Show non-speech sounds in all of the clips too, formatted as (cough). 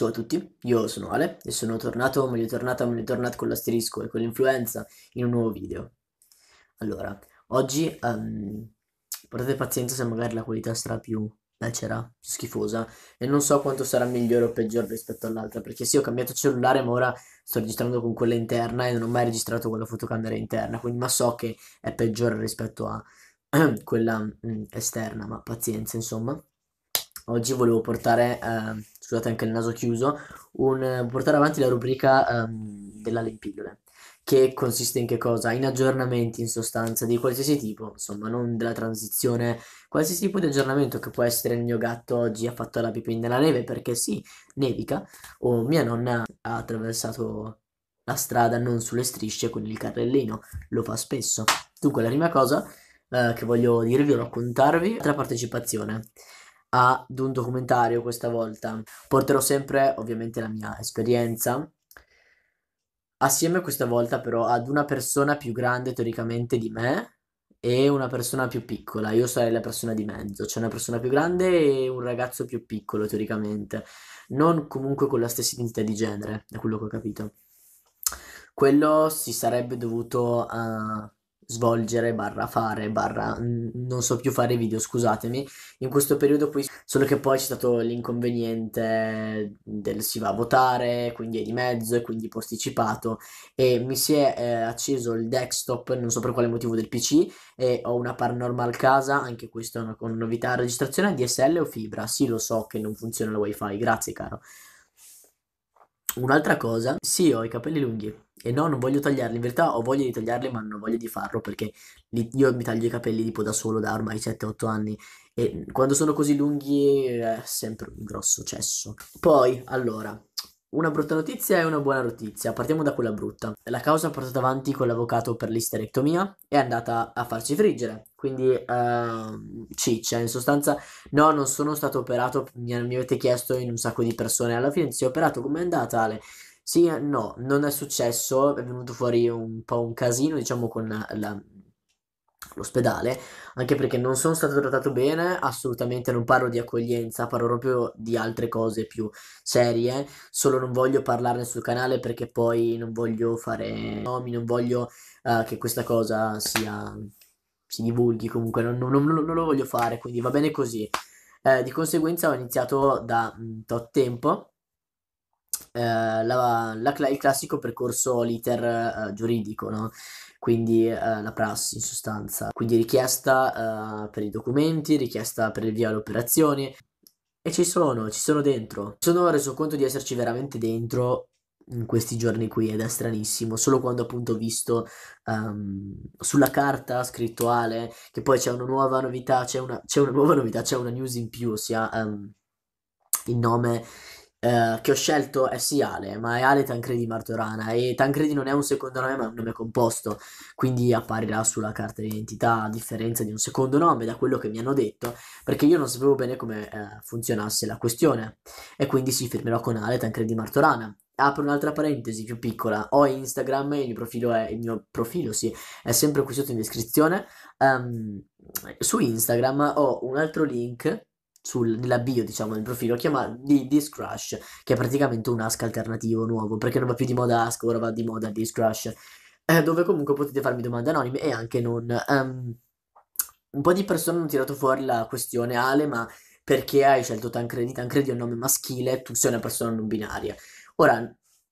Ciao a tutti, io sono Ale e sono tornato, meglio tornato, meglio tornato con l'asterisco e con l'influenza in un nuovo video. Allora, oggi um, portate pazienza se magari la qualità sarà più becera, più schifosa e non so quanto sarà migliore o peggiore rispetto all'altra perché sì ho cambiato cellulare ma ora sto registrando con quella interna e non ho mai registrato con la fotocamera interna quindi ma so che è peggiore rispetto a (clears throat) quella mh, mm, esterna ma pazienza insomma. Oggi volevo portare... Uh, scusate anche il naso chiuso, un, eh, portare avanti la rubrica um, della Lempillole, che consiste in che cosa? In aggiornamenti in sostanza di qualsiasi tipo, insomma non della transizione, qualsiasi tipo di aggiornamento che può essere il mio gatto oggi ha fatto la pipì nella neve perché sì, nevica, o mia nonna ha attraversato la strada non sulle strisce con il carrellino, lo fa spesso. Dunque la prima cosa eh, che voglio dirvi o raccontarvi è la partecipazione ad un documentario questa volta. Porterò sempre ovviamente la mia esperienza, assieme questa volta però ad una persona più grande teoricamente di me e una persona più piccola. Io sarei la persona di mezzo, c'è cioè una persona più grande e un ragazzo più piccolo teoricamente, non comunque con la stessa identità di genere, da quello che ho capito. Quello si sarebbe dovuto... Uh, svolgere, barra fare, barra mm, non so più fare video, scusatemi, in questo periodo qui, solo che poi c'è stato l'inconveniente del si va a votare, quindi è di mezzo e quindi posticipato e mi si è eh, acceso il desktop, non so per quale motivo del PC e ho una paranormal casa, anche questo con novità, registrazione DSL o fibra, sì lo so che non funziona il wifi, grazie caro. Un'altra cosa, sì, ho i capelli lunghi e no, non voglio tagliarli. In verità ho voglia di tagliarli, ma non ho voglia di farlo perché li, io mi taglio i capelli tipo da solo da ormai 7-8 anni. E quando sono così lunghi è sempre un grosso cesso. Poi, allora, una brutta notizia e una buona notizia, partiamo da quella brutta. La causa portata avanti con l'avvocato per l'isterectomia è andata a farci friggere, quindi uh, ehm, ciccia, cioè, in sostanza no, non sono stato operato, mi, mi, avete chiesto in un sacco di persone, alla fine si è operato, com'è andata Ale? Sì, no, non è successo, è venuto fuori un po' un casino, diciamo, con la, l'ospedale, anche perché non sono stato trattato bene, assolutamente non parlo di accoglienza, parlo proprio di altre cose più serie, solo non voglio parlarne sul canale perché poi non voglio fare nomi, non voglio uh, che questa cosa sia si divulghi comunque, non, non, non, non, lo voglio fare, quindi va bene così. Eh, di conseguenza ho iniziato da mm, tot tempo eh, la, la, il classico percorso l'iter eh, giuridico, no? quindi eh, la prassi in sostanza. Quindi richiesta eh, per i documenti, richiesta per il via alle operazioni. E ci sono, ci sono dentro. Mi sono reso conto di esserci veramente dentro in questi giorni qui ed è stranissimo, solo quando appunto ho visto um, sulla carta scrittuale che poi c'è una nuova novità, c'è una, c'è una nuova novità, c'è una news in più, ossia um, il nome eh, che ho scelto è sì Ale, ma è Ale Tancredi Martorana e Tancredi non è un secondo nome ma è un nome composto, quindi apparirà sulla carta d'identità a differenza di un secondo nome da quello che mi hanno detto, perché io non sapevo bene come eh, funzionasse la questione e quindi si firmerò con Ale Tancredi Martorana. Apro un'altra parentesi più piccola, ho Instagram, il, profilo è, il mio profilo sì, è sempre qui sotto in descrizione. Um, su Instagram ho un altro link sull'avvio, diciamo, del profilo chiama, di Disc che è praticamente un Ask alternativo nuovo, perché non va più di moda Ask, ora va di moda Discrush eh, dove comunque potete farmi domande anonime e anche non. Um, un po' di persone hanno tirato fuori la questione Ale, ma perché hai scelto Tancredi? Tancredi è un nome maschile, tu sei una persona non binaria. Ora,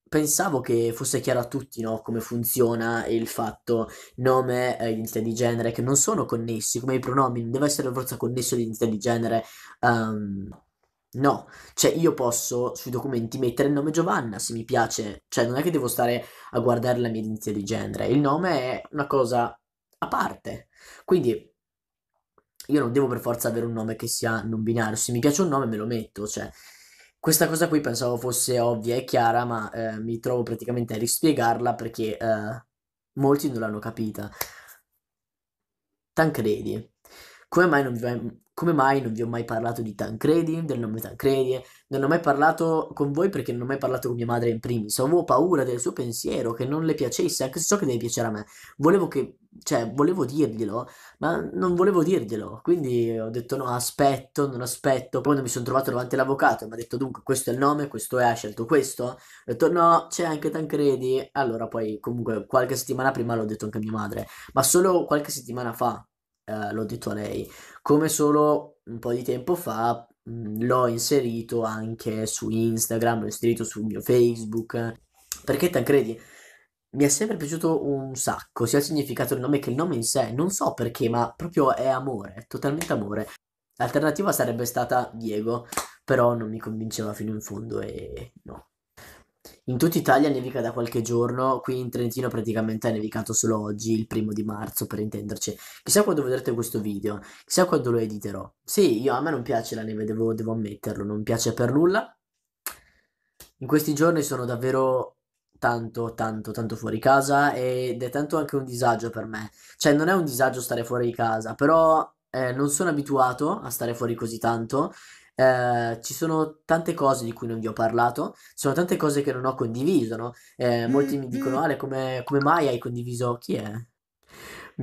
pensavo che fosse chiaro a tutti, no, come funziona il fatto nome e eh, identità di genere, che non sono connessi, come i pronomi, non deve essere per forza connesso l'identità di genere. Um, no, cioè io posso sui documenti mettere il nome Giovanna se mi piace, cioè non è che devo stare a guardare la mia identità di genere, il nome è una cosa a parte. Quindi io non devo per forza avere un nome che sia non binario, se mi piace un nome me lo metto, cioè questa cosa qui pensavo fosse ovvia e chiara, ma eh, mi trovo praticamente a rispiegarla perché eh, molti non l'hanno capita. Tancredi come mai non vi, ho, come mai non vi ho mai parlato di Tancredi, del nome Tancredi? Non ho mai parlato con voi perché non ho mai parlato con mia madre in primis. Avevo paura del suo pensiero, che non le piacesse, anche se so che deve piacere a me. Volevo che, cioè, volevo dirglielo, ma non volevo dirglielo. Quindi ho detto no, aspetto, non aspetto. Poi quando mi sono trovato davanti all'avvocato e mi ha detto dunque questo è il nome, questo è, ha scelto questo. Ho detto no, c'è anche Tancredi. Allora poi comunque qualche settimana prima l'ho detto anche a mia madre, ma solo qualche settimana fa eh, l'ho detto a lei, come solo un po' di tempo fa mh, mm, l'ho inserito anche su Instagram, l'ho inserito sul mio Facebook, perché Tancredi mi è sempre piaciuto un sacco, sia il significato del nome che il nome in sé, non so perché, ma proprio è amore, è totalmente amore. L'alternativa sarebbe stata Diego, però non mi convinceva fino in fondo e no. In tutta Italia nevica da qualche giorno, qui in Trentino praticamente ha nevicato solo oggi, il primo di marzo per intenderci. Chissà quando vedrete questo video, chissà quando lo editerò. Sì, io, a me non piace la neve, devo, devo ammetterlo, non piace per nulla. In questi giorni sono davvero tanto, tanto, tanto fuori casa ed è tanto anche un disagio per me. Cioè non è un disagio stare fuori casa, però eh, non sono abituato a stare fuori così tanto Ehm, ci sono tante cose di cui non vi ho parlato, ci sono tante cose che non ho condiviso, no? Eh, molti mi dicono, Ale, come, come mai hai condiviso chi è?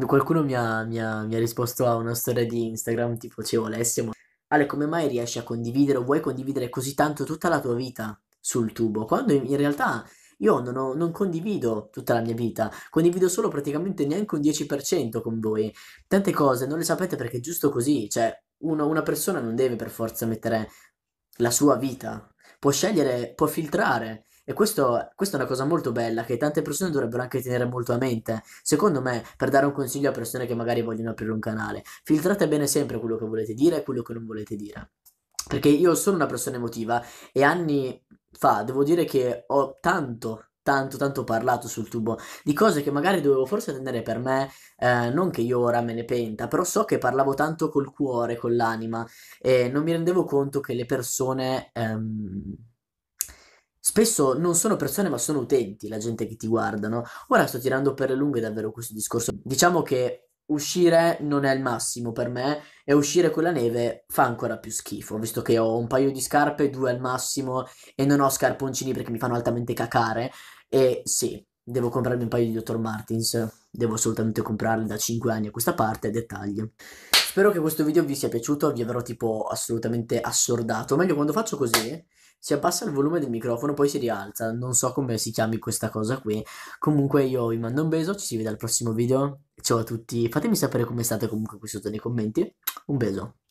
Qualcuno mi ha, mi, ha, mi ha, risposto a una storia di Instagram, tipo, dicevo, Alessio, Ale, come mai riesci a condividere o vuoi condividere così tanto tutta la tua vita sul tubo? Quando in realtà... Io non, ho, non, condivido tutta la mia vita, condivido solo praticamente neanche un 10% con voi. Tante cose non le sapete perché è giusto così, cioè uno, una persona non deve per forza mettere la sua vita, può scegliere, può filtrare. E questo, questa è una cosa molto bella che tante persone dovrebbero anche tenere molto a mente. Secondo me, per dare un consiglio a persone che magari vogliono aprire un canale, filtrate bene sempre quello che volete dire e quello che non volete dire. Perché io sono una persona emotiva e anni fa devo dire che ho tanto tanto tanto parlato sul tubo di cose che magari dovevo forse tenere per me, eh, non che io ora me ne penta, però so che parlavo tanto col cuore, con l'anima e non mi rendevo conto che le persone ehm, spesso non sono persone ma sono utenti, la gente che ti guardano. Ora sto tirando per le lunghe davvero questo discorso. Diciamo che uscire non è il massimo per me e uscire con la neve fa ancora più schifo, visto che ho un paio di scarpe, due al massimo e non ho scarponcini perché mi fanno altamente cacare. E sì, devo comprarmi un paio di Dr. Martins, devo assolutamente comprarli da 5 anni a questa parte, dettagli. Spero che questo video vi sia piaciuto, vi avrò tipo assolutamente assordato, meglio quando faccio così si abbassa il volume del microfono, poi si rialza, non so come si chiami questa cosa qui. Comunque io vi mando un beso, ci si vede al prossimo video, ciao a tutti, fatemi sapere come state comunque qui sotto nei commenti, un beso.